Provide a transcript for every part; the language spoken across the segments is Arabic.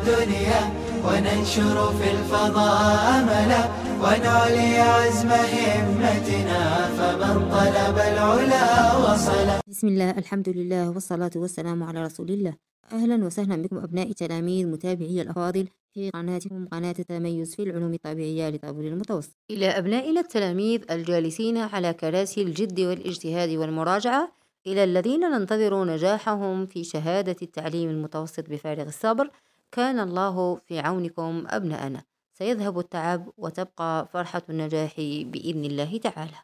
الدنيا وننشر في الفضاء أملا ونعلي عزم همتنا فمن طلب العلا وصل بسم الله الحمد لله والصلاة والسلام على رسول الله أهلا وسهلا بكم أبنائي تلاميذ متابعي الأفاضل في قناتكم قناة تميز في العلوم الطبيعية لطابور المتوسط إلى أبنائنا التلاميذ الجالسين على كراسي الجد والاجتهاد والمراجعة إلى الذين ننتظر نجاحهم في شهادة التعليم المتوسط بفارغ الصبر كان الله في عونكم أبناءنا سيذهب التعب وتبقى فرحة النجاح بإذن الله تعالى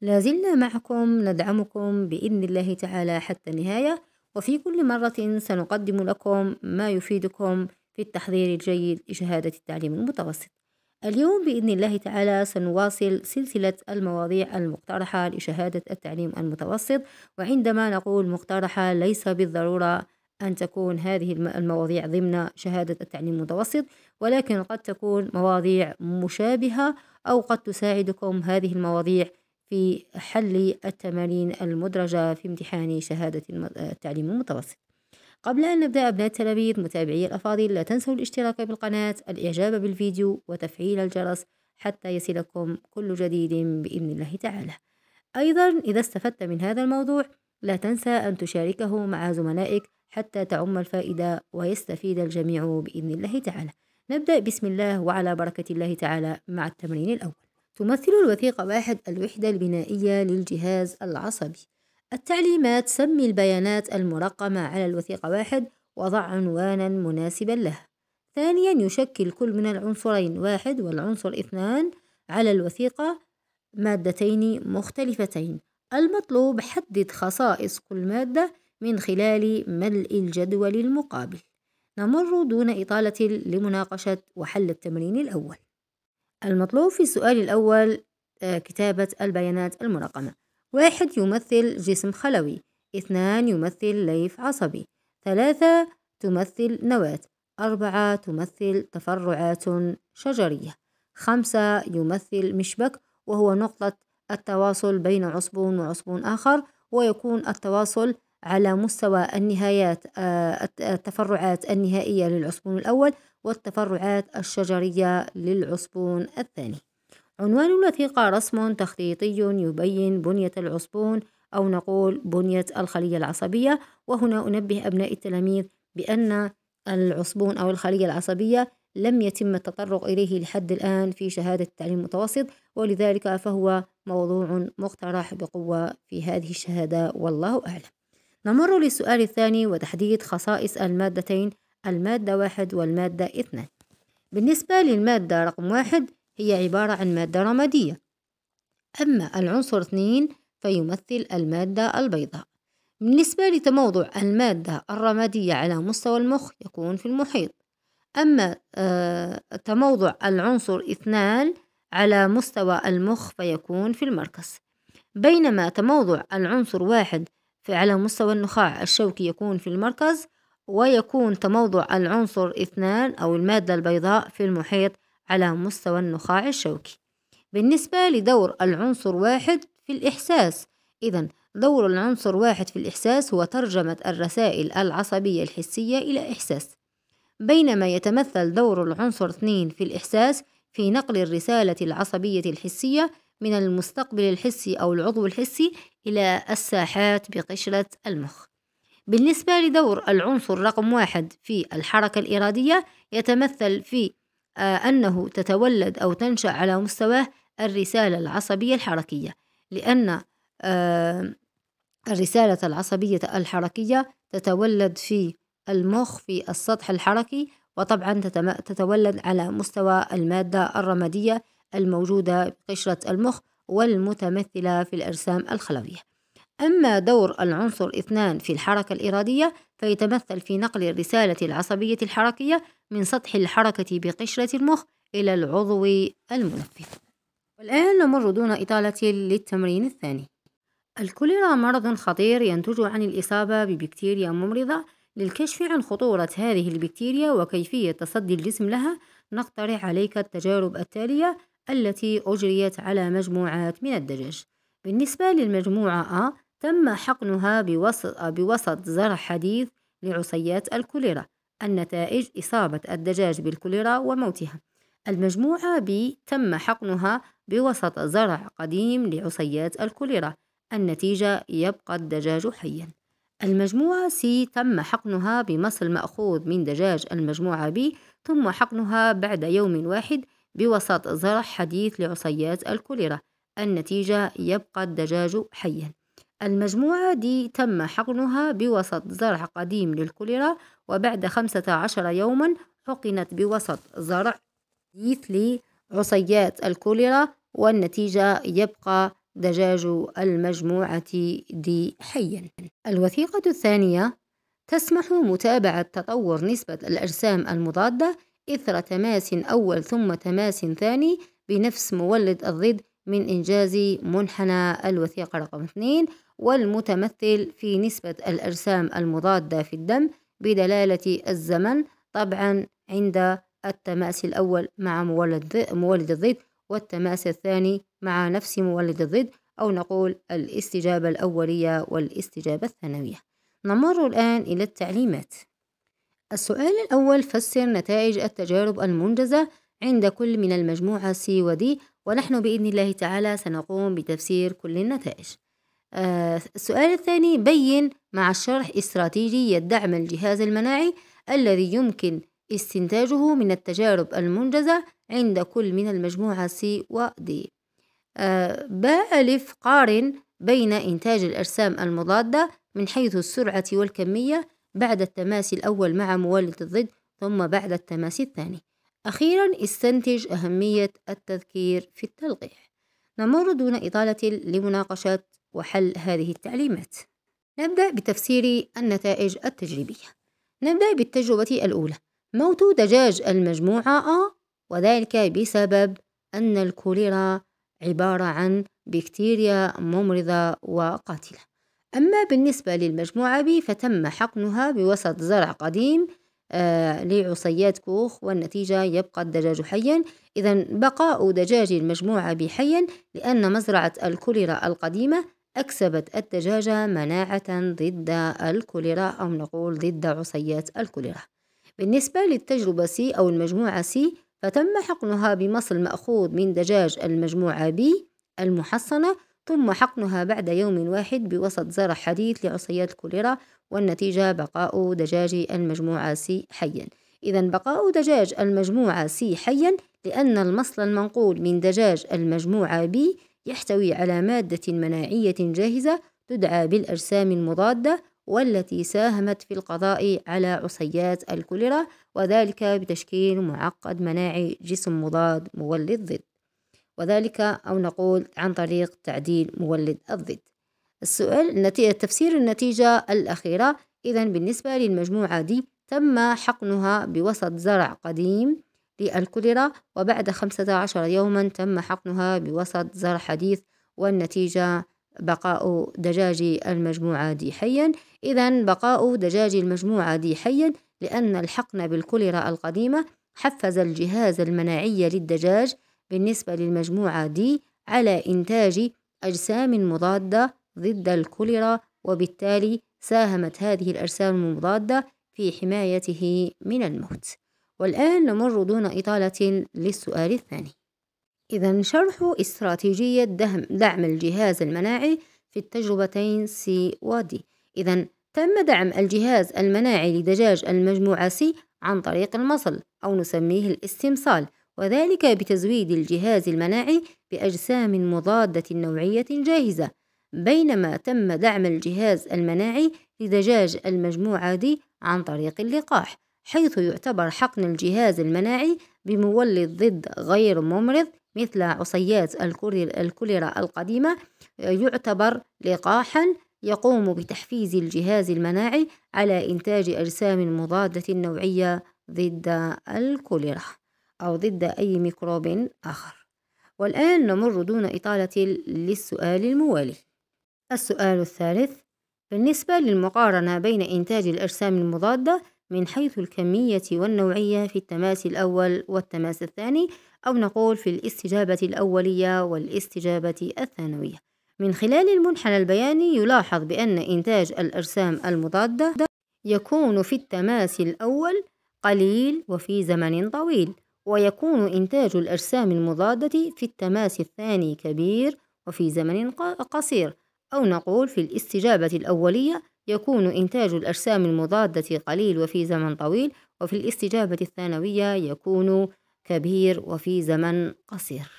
لازلنا معكم ندعمكم بإذن الله تعالى حتى النهاية وفي كل مرة سنقدم لكم ما يفيدكم في التحضير الجيد لشهادة التعليم المتوسط اليوم بإذن الله تعالى سنواصل سلسلة المواضيع المقترحة لشهادة التعليم المتوسط وعندما نقول مقترحة ليس بالضرورة أن تكون هذه المواضيع ضمن شهادة التعليم المتوسط ولكن قد تكون مواضيع مشابهة أو قد تساعدكم هذه المواضيع في حل التمارين المدرجة في امتحان شهادة التعليم المتوسط قبل أن نبدأ أبناء التلاميذ متابعي الأفاضل لا تنسوا الاشتراك بالقناة الإعجاب بالفيديو وتفعيل الجرس حتى يصلكم كل جديد بإذن الله تعالى أيضا إذا استفدت من هذا الموضوع لا تنسى أن تشاركه مع زملائك حتى تعم الفائدة ويستفيد الجميع بإذن الله تعالى نبدأ بسم الله وعلى بركة الله تعالى مع التمرين الأول تمثل الوثيقة واحد الوحدة البنائية للجهاز العصبي التعليمات سمي البيانات المرقمة على الوثيقة واحد وضع عنوانا مناسبا لها ثانيا يشكل كل من العنصرين واحد والعنصر اثنان على الوثيقة مادتين مختلفتين المطلوب حدد خصائص كل مادة من خلال ملء الجدول المقابل نمر دون إطالة لمناقشة وحل التمرين الأول المطلوب في السؤال الأول آه، كتابة البيانات المرقمة واحد يمثل جسم خلوي اثنان يمثل ليف عصبي ثلاثة تمثل نواة أربعة تمثل تفرعات شجرية خمسة يمثل مشبك وهو نقطة التواصل بين عصب وعصب آخر ويكون التواصل على مستوى النهايات آه، التفرعات النهائية للعصبون الأول والتفرعات الشجرية للعصبون الثاني عنوان الوثيقة رسم تخطيطي يبين بنية العصبون أو نقول بنية الخلية العصبية وهنا أنبه أبناء التلاميذ بأن العصبون أو الخلية العصبية لم يتم التطرق إليه لحد الآن في شهادة التعليم المتوسط ولذلك فهو موضوع مقترح بقوة في هذه الشهادة والله أعلم نمر للسؤال الثاني وتحديد خصائص المادتين المادة واحد والمادة اثنان بالنسبة للمادة رقم واحد هي عبارة عن مادة رمادية أما العنصر اثنين فيمثل المادة البيضاء بالنسبة لتموضع المادة الرمادية على مستوى المخ يكون في المحيط أما آه، تموضع العنصر اثنان على مستوى المخ فيكون في المركز بينما تموضع العنصر واحد فعلى مستوى النخاع الشوكي يكون في المركز ويكون تموضع العنصر اثنان أو المادة البيضاء في المحيط على مستوى النخاع الشوكي بالنسبة لدور العنصر واحد في الإحساس إذا دور العنصر واحد في الإحساس هو ترجمة الرسائل العصبية الحسية إلى إحساس بينما يتمثل دور العنصر اثنين في الإحساس في نقل الرسالة العصبية الحسية من المستقبل الحسي أو العضو الحسي إلى الساحات بقشرة المخ بالنسبة لدور العنصر رقم واحد في الحركة الإرادية يتمثل في آه، أنه تتولد أو تنشأ على مستواه الرسالة العصبية الحركية لأن آه، الرسالة العصبية الحركية تتولد في المخ في السطح الحركي وطبعا تتولد على مستوى المادة الرمادية الموجودة بقشرة المخ والمتمثلة في الأجسام الخلوية أما دور العنصر اثنان في الحركة الإرادية فيتمثل في نقل الرسالة العصبية الحركية من سطح الحركة بقشرة المخ إلى العضو المنفذ والآن نمر دون إطالة للتمرين الثاني الكوليرا مرض خطير ينتج عن الإصابة ببكتيريا ممرضة للكشف عن خطورة هذه البكتيريا وكيفية تصدي الجسم لها نقترح عليك التجارب التالية التي أجريت على مجموعات من الدجاج بالنسبة للمجموعة أ تم حقنها بوسط, بوسط زرع حديث لعصيات الكوليرا النتائج إصابة الدجاج بالكوليرا وموتها المجموعة ب تم حقنها بوسط زرع قديم لعصيات الكوليرا النتيجة يبقى الدجاج حيا المجموعة سي تم حقنها بمصل مأخوذ من دجاج المجموعة B ثم حقنها بعد يوم واحد بوسط زرع حديث لعصيات الكوليرا النتيجة يبقى الدجاج حيا المجموعة دي تم حقنها بوسط زرع قديم للكوليرا وبعد 15 يوما حقنت بوسط زرع حديث لعصيات الكوليرا والنتيجة يبقى دجاج المجموعة دي حيا الوثيقة الثانية تسمح متابعة تطور نسبة الأجسام المضادة إثر تماس أول ثم تماس ثاني بنفس مولد الضد من إنجاز منحنى الوثيقة رقم 2 والمتمثل في نسبة الأجسام المضادة في الدم بدلالة الزمن طبعا عند التماس الأول مع مولد مولد الضد والتماس الثاني مع نفس مولد الضد أو نقول الاستجابة الأولية والاستجابة الثانوية نمر الآن إلى التعليمات السؤال الأول فسر نتائج التجارب المنجزة عند كل من المجموعة C و D ونحن بإذن الله تعالى سنقوم بتفسير كل النتائج آه السؤال الثاني بين مع الشرح استراتيجية دعم الجهاز المناعي الذي يمكن استنتاجه من التجارب المنجزة عند كل من المجموعة C و D آه باء ألف قارن بين إنتاج الأجسام المضادة من حيث السرعة والكمية بعد التماس الأول مع مولد الضد ثم بعد التماس الثاني أخيرا استنتج أهمية التذكير في التلقيح نمر دون إطالة لمناقشة وحل هذه التعليمات نبدأ بتفسير النتائج التجريبية نبدأ بالتجربة الأولى موت دجاج المجموعة أ وذلك بسبب أن الكوليرا عبارة عن بكتيريا ممرضة وقاتلة أما بالنسبة للمجموعة بي فتم حقنها بوسط زرع قديم آه، لعصيات كوخ والنتيجة يبقى الدجاج حيا إذا بقاء دجاج المجموعة بي حيا لأن مزرعة الكوليرا القديمة أكسبت الدجاج مناعة ضد الكوليرا أو نقول ضد عصيات الكوليرا بالنسبة للتجربة سي أو المجموعة سي فتم حقنها بمصل مأخوذ من دجاج المجموعة بي المحصنة ثم حقنها بعد يوم واحد بوسط زرع حديث لعصيات الكوليرا والنتيجة بقاء دجاج المجموعة سي حيا إذا بقاء دجاج المجموعة سي حيا لأن المصل المنقول من دجاج المجموعة بي يحتوي على مادة مناعية جاهزة تدعى بالأجسام المضادة والتي ساهمت في القضاء على عصيات الكوليرا وذلك بتشكيل معقد مناعي جسم مضاد مولد ضد وذلك أو نقول عن طريق تعديل مولد الضد السؤال نتيجة تفسير النتيجة الأخيرة إذا بالنسبة للمجموعة دي تم حقنها بوسط زرع قديم للكوليرا وبعد 15 يوما تم حقنها بوسط زرع حديث والنتيجة بقاء دجاج المجموعة دي حيا إذا بقاء دجاج المجموعة دي حيا لأن الحقن بالكوليرا القديمة حفز الجهاز المناعي للدجاج بالنسبة للمجموعة دي على إنتاج أجسام مضادة ضد الكوليرا وبالتالي ساهمت هذه الأجسام المضادة في حمايته من الموت والآن نمر دون إطالة للسؤال الثاني إذا شرح استراتيجية دعم الجهاز المناعي في التجربتين سي ودي إذا تم دعم الجهاز المناعي لدجاج المجموعة سي عن طريق المصل أو نسميه الاستمصال وذلك بتزويد الجهاز المناعي بأجسام مضادة نوعية جاهزة بينما تم دعم الجهاز المناعي لدجاج المجموعة دي عن طريق اللقاح حيث يعتبر حقن الجهاز المناعي بمولد ضد غير ممرض مثل عصيات الكوليرا القديمة يعتبر لقاحا يقوم بتحفيز الجهاز المناعي على إنتاج أجسام مضادة نوعية ضد الكوليرا أو ضد أي ميكروب آخر والآن نمر دون إطالة للسؤال الموالي السؤال الثالث بالنسبة للمقارنة بين إنتاج الأجسام المضادة من حيث الكمية والنوعية في التماس الأول والتماس الثاني أو نقول في الاستجابة الأولية والاستجابة الثانوية من خلال المنحنى البياني يلاحظ بأن إنتاج الأجسام المضادة يكون في التماس الأول قليل وفي زمن طويل ويكون إنتاج الأجسام المضادة في التماس الثاني كبير وفي زمن قصير أو نقول في الاستجابة الأولية يكون إنتاج الأجسام المضادة قليل وفي زمن طويل وفي الاستجابة الثانوية يكون كبير وفي زمن قصير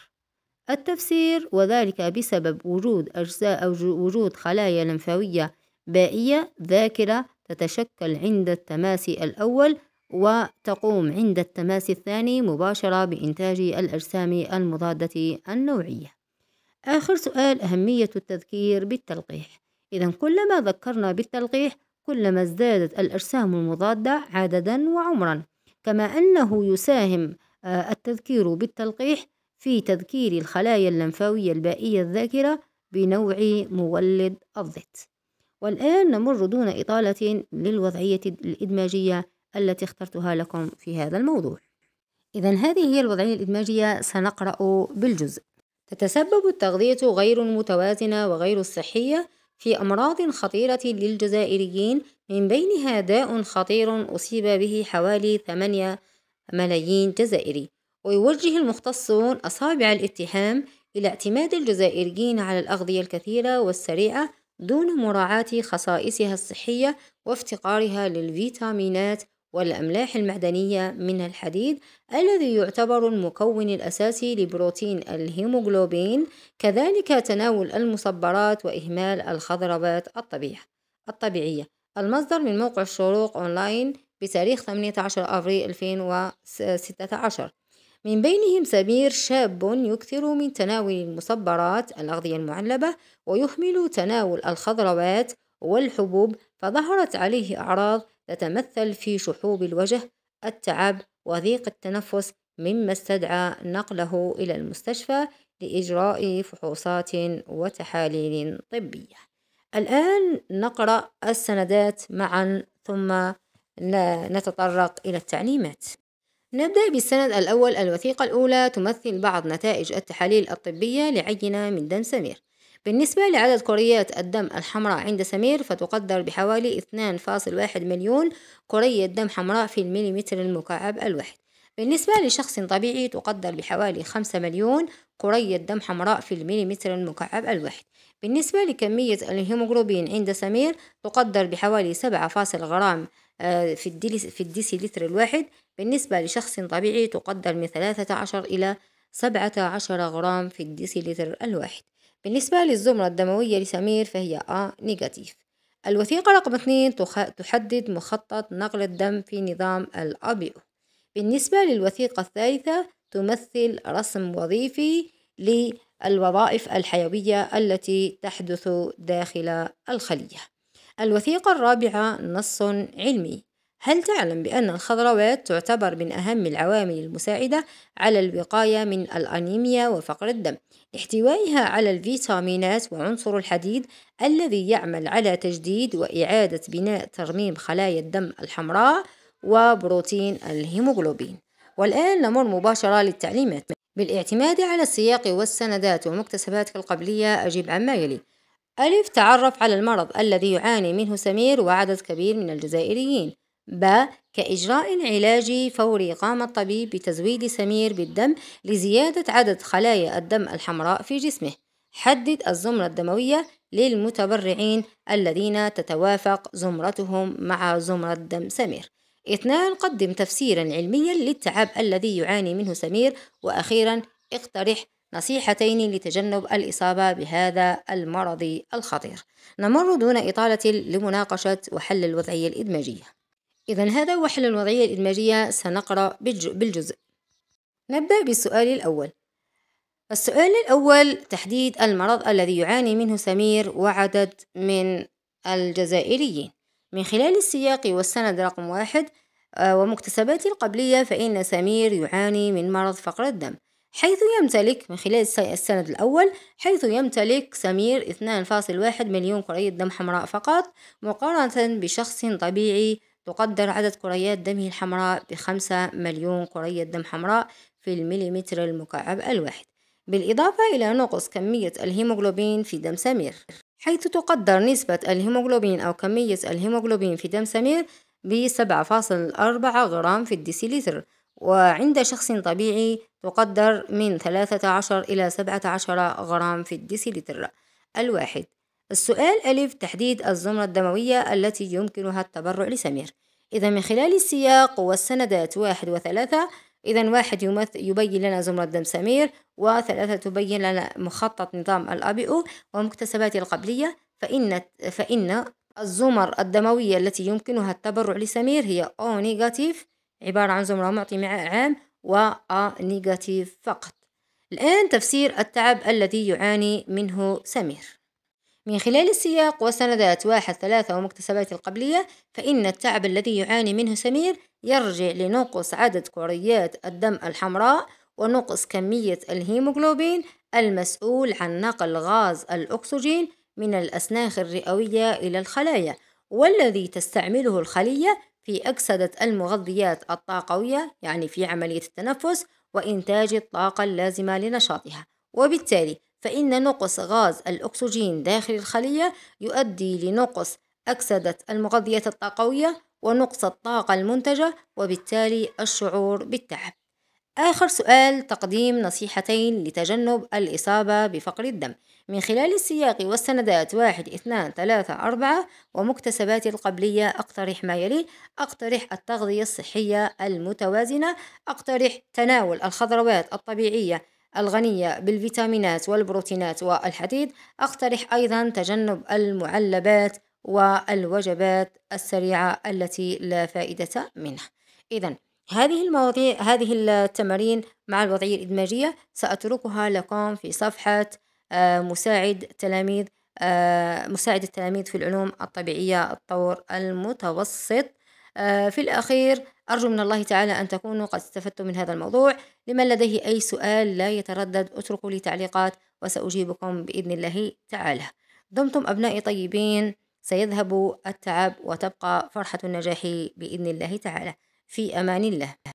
التفسير وذلك بسبب وجود أجزاء أو وجود خلايا لمفاوية بائية ذاكرة تتشكل عند التماس الأول وتقوم عند التماس الثاني مباشرة بإنتاج الأجسام المضادة النوعية آخر سؤال أهمية التذكير بالتلقيح إذا كلما ذكرنا بالتلقيح كلما ازدادت الأجسام المضادة عددا وعمرا كما أنه يساهم آه، التذكير بالتلقيح في تذكير الخلايا اللمفاوية البائية الذاكرة بنوع مولد الضد والآن نمر دون إطالة للوضعية الإدماجية التي اخترتها لكم في هذا الموضوع إذا هذه هي الوضعية الإدماجية سنقرأ بالجزء تتسبب التغذية غير المتوازنة وغير الصحية في أمراض خطيرة للجزائريين من بينها داء خطير أصيب به حوالي 8 ملايين جزائري ويوجه المختصون أصابع الاتهام إلى اعتماد الجزائريين على الأغذية الكثيرة والسريعة دون مراعاة خصائصها الصحية وافتقارها للفيتامينات والأملاح المعدنية من الحديد الذي يعتبر المكون الأساسي لبروتين الهيموغلوبين كذلك تناول المصبرات وإهمال الخضروات الطبيعية المصدر من موقع الشروق أونلاين بتاريخ 18 أفريل 2016 من بينهم سمير شاب يكثر من تناول المصبرات الأغذية المعلبة ويهمل تناول الخضروات والحبوب فظهرت عليه أعراض تتمثل في شحوب الوجه التعب وضيق التنفس مما استدعى نقله إلى المستشفى لإجراء فحوصات وتحاليل طبية الآن نقرأ السندات معا ثم نتطرق إلى التعليمات نبدأ بالسند الأول الوثيقة الأولى تمثل بعض نتائج التحاليل الطبية لعينة من دم سمير بالنسبة لعدد كريات الدم الحمراء عند سمير فتقدر بحوالي 2.1 مليون كرية دم حمراء في المليمتر المكعب الواحد بالنسبة لشخص طبيعي تقدر بحوالي 5 مليون كرية دم حمراء في المليمتر المكعب الواحد بالنسبة لكمية الهيموغلوبين عند سمير تقدر بحوالي 7.0 غرام آه، في في الديسيلتر الواحد بالنسبة لشخص طبيعي تقدر من 13 إلى 17 غرام في الديسيلتر الواحد بالنسبة للزمرة الدموية لسمير فهي A نيجاتيف الوثيقة رقم 2 تحدد مخطط نقل الدم في نظام الأبيو بالنسبة للوثيقة الثالثة تمثل رسم وظيفي للوظائف الحيوية التي تحدث داخل الخلية الوثيقة الرابعة نص علمي هل تعلم بأن الخضروات تعتبر من أهم العوامل المساعدة على الوقاية من الأنيميا وفقر الدم؟ احتوائها على الفيتامينات وعنصر الحديد الذي يعمل على تجديد وإعادة بناء ترميم خلايا الدم الحمراء وبروتين الهيموغلوبين والآن نمر مباشرة للتعليمات بالاعتماد على السياق والسندات ومكتسباتك القبلية أجيب عما يلي ألف تعرف على المرض الذي يعاني منه سمير وعدد كبير من الجزائريين ب كإجراء علاجي فوري قام الطبيب بتزويد سمير بالدم لزيادة عدد خلايا الدم الحمراء في جسمه حدد الزمرة الدموية للمتبرعين الذين تتوافق زمرتهم مع زمرة دم سمير اثنان قدم تفسيرا علميا للتعب الذي يعاني منه سمير وأخيرا اقترح نصيحتين لتجنب الإصابة بهذا المرض الخطير نمر دون إطالة لمناقشة وحل الوضعية الإدماجية إذا هذا هو حل الوضعية الإدماجية سنقرأ بالجزء نبدأ بالسؤال الأول السؤال الأول تحديد المرض الذي يعاني منه سمير وعدد من الجزائريين من خلال السياق والسند رقم واحد آه، ومكتسباته القبلية فإن سمير يعاني من مرض فقر الدم حيث يمتلك من خلال السند الأول حيث يمتلك سمير 2.1 مليون كرية دم حمراء فقط مقارنة بشخص طبيعي تقدر عدد كريات دمه الحمراء بخمسة مليون كرية دم حمراء في المليمتر المكعب الواحد بالإضافة إلى نقص كمية الهيموغلوبين في دم سمير حيث تقدر نسبة الهيموغلوبين أو كمية الهيموغلوبين في دم سمير ب 7.4 غرام في الديسيليتر وعند شخص طبيعي تقدر من 13 إلى 17 غرام في الديسيليتر الواحد السؤال ألف تحديد الزمرة الدموية التي يمكنها التبرع لسمير إذا من خلال السياق والسندات واحد وثلاثة إذا واحد يمثل يبين لنا زمرة دم سمير وثلاثة تبين لنا مخطط نظام الأبئو ومكتسباته القبلية فإن فإن الزمر الدموية التي يمكنها التبرع لسمير هي أو نيجاتيف عبارة عن زمرة معطي مع عام و A نيجاتيف فقط الآن تفسير التعب الذي يعاني منه سمير من خلال السياق وسندات واحد ثلاثة ومكتسبات القبلية فإن التعب الذي يعاني منه سمير يرجع لنقص عدد كريات الدم الحمراء ونقص كمية الهيموغلوبين المسؤول عن نقل غاز الأكسجين من الأسناخ الرئوية إلى الخلايا والذي تستعمله الخلية في أكسدة المغذيات الطاقوية يعني في عملية التنفس وإنتاج الطاقة اللازمة لنشاطها وبالتالي فإن نقص غاز الأكسجين داخل الخلية يؤدي لنقص أكسدة المغذية الطاقوية ونقص الطاقة المنتجة وبالتالي الشعور بالتعب آخر سؤال تقديم نصيحتين لتجنب الإصابة بفقر الدم من خلال السياق والسندات واحد اثنان ثلاثة أربعة ومكتسباتي القبلية أقترح ما يلي أقترح التغذية الصحية المتوازنة أقترح تناول الخضروات الطبيعية الغنية بالفيتامينات والبروتينات والحديد أقترح أيضا تجنب المعلبات والوجبات السريعة التي لا فائدة منها إذا هذه المواضيع هذه التمارين مع الوضعية الإدماجية سأتركها لكم في صفحة آه، مساعد تلاميذ آه، مساعد التلاميذ في العلوم الطبيعية الطور المتوسط آه، في الأخير أرجو من الله تعالى أن تكونوا قد استفدتم من هذا الموضوع لمن لديه أي سؤال لا يتردد اتركوا لي تعليقات وسأجيبكم بإذن الله تعالى دمتم أبنائي طيبين سيذهب التعب وتبقى فرحة النجاح بإذن الله تعالى في أمان الله